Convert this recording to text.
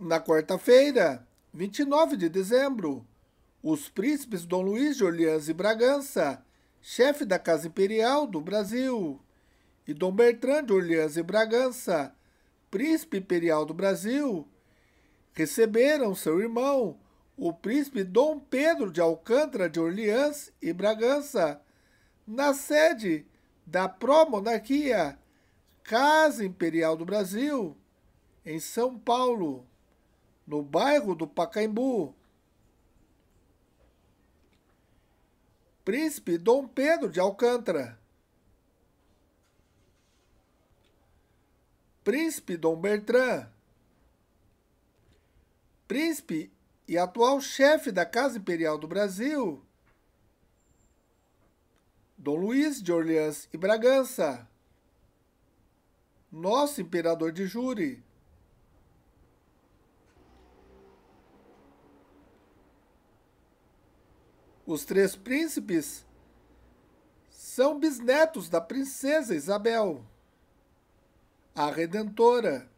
Na quarta-feira, 29 de dezembro, os príncipes Dom Luís de Orleans e Bragança, chefe da Casa Imperial do Brasil, e Dom Bertrand de Orleans e Bragança, príncipe imperial do Brasil, receberam seu irmão, o príncipe Dom Pedro de Alcântara de Orleans e Bragança, na sede da pró-monarquia, Casa Imperial do Brasil, em São Paulo no bairro do Pacaembu. Príncipe Dom Pedro de Alcântara. Príncipe Dom Bertrand. Príncipe e atual chefe da Casa Imperial do Brasil, Dom Luís de Orleans e Bragança, nosso imperador de júri. Os três príncipes são bisnetos da princesa Isabel, a redentora